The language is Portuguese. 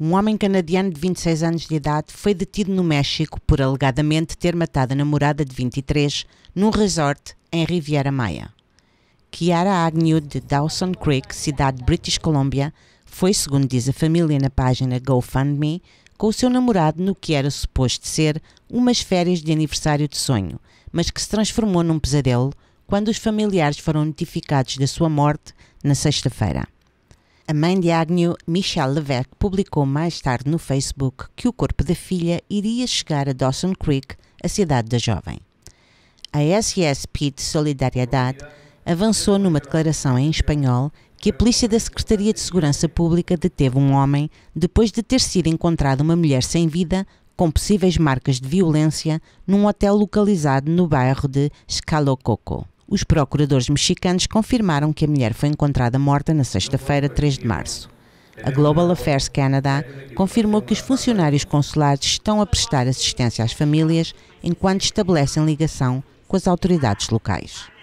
um homem canadiano de 26 anos de idade foi detido no México por alegadamente ter matado a namorada de 23 num resort em Riviera Maya. Kiara Agnew, de Dawson Creek, cidade de British Columbia, foi, segundo diz a família na página GoFundMe, com o seu namorado no que era suposto ser umas férias de aniversário de sonho, mas que se transformou num pesadelo quando os familiares foram notificados da sua morte na sexta-feira. A mãe de Agnew, Michelle Levesque, publicou mais tarde no Facebook que o corpo da filha iria chegar a Dawson Creek, a cidade da jovem. A SSP de Solidariedade avançou numa declaração em espanhol que a polícia da Secretaria de Segurança Pública deteve um homem depois de ter sido encontrada uma mulher sem vida com possíveis marcas de violência num hotel localizado no bairro de Scalococo. Os procuradores mexicanos confirmaram que a mulher foi encontrada morta na sexta-feira, 3 de março. A Global Affairs Canada confirmou que os funcionários consulares estão a prestar assistência às famílias enquanto estabelecem ligação com as autoridades locais.